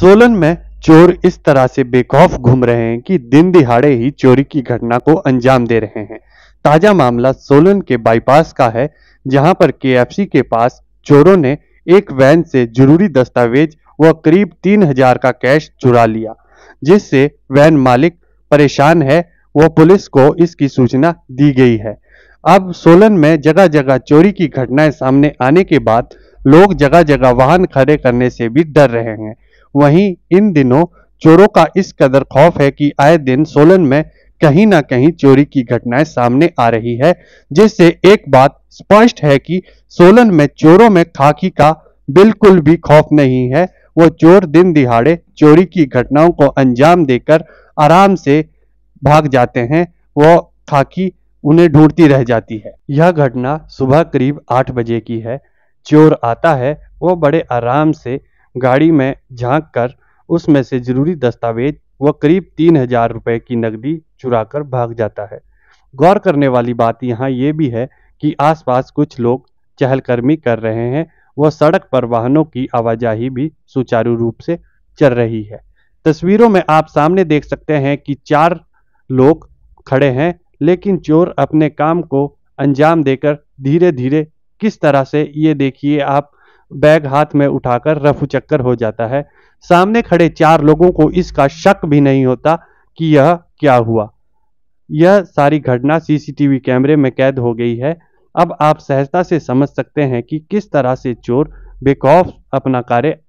सोलन में चोर इस तरह से बेखौफ घूम रहे हैं कि दिन दिहाड़े ही चोरी की घटना को अंजाम दे रहे हैं ताजा मामला सोलन के बाईपास का है जहां पर के के पास चोरों ने एक वैन से जरूरी दस्तावेज व करीब तीन हजार का कैश चुरा लिया जिससे वैन मालिक परेशान है वो पुलिस को इसकी सूचना दी गई है अब सोलन में जगह जगह चोरी की घटनाएं सामने आने के बाद लोग जगह जगह वाहन खड़े करने से भी डर रहे हैं वहीं इन दिनों चोरों का इस कदर खौफ है कि आए दिन सोलन में कहीं ना कहीं चोरी की घटनाएं सामने आ रही है जिससे एक बात स्पष्ट है कि सोलन में चोरों में खाकी का बिल्कुल भी खौफ नहीं है वो चोर दिन दिहाड़े चोरी की घटनाओं को अंजाम देकर आराम से भाग जाते हैं वो खाकी उन्हें ढूंढती रह जाती है यह घटना सुबह करीब आठ बजे की है चोर आता है वो बड़े आराम से गाड़ी में झांक कर उसमें से जरूरी दस्तावेज व करीब तीन हजार रुपये की नकदी चुरा कर भाग जाता है गौर करने वाली बात यहाँ ये भी है कि आसपास कुछ लोग चहलकर्मी कर रहे हैं व सड़क पर वाहनों की आवाजाही भी सुचारू रूप से चल रही है तस्वीरों में आप सामने देख सकते हैं कि चार लोग खड़े हैं लेकिन चोर अपने काम को अंजाम देकर धीरे धीरे किस तरह से ये देखिए आप बैग हाथ में उठाकर रफू चक्कर हो जाता है सामने खड़े चार लोगों को इसका शक भी नहीं होता कि यह क्या हुआ यह सारी घटना सीसीटीवी कैमरे में कैद हो गई है अब आप सहजता से समझ सकते हैं कि किस तरह से चोर बेकौफ अपना कार्य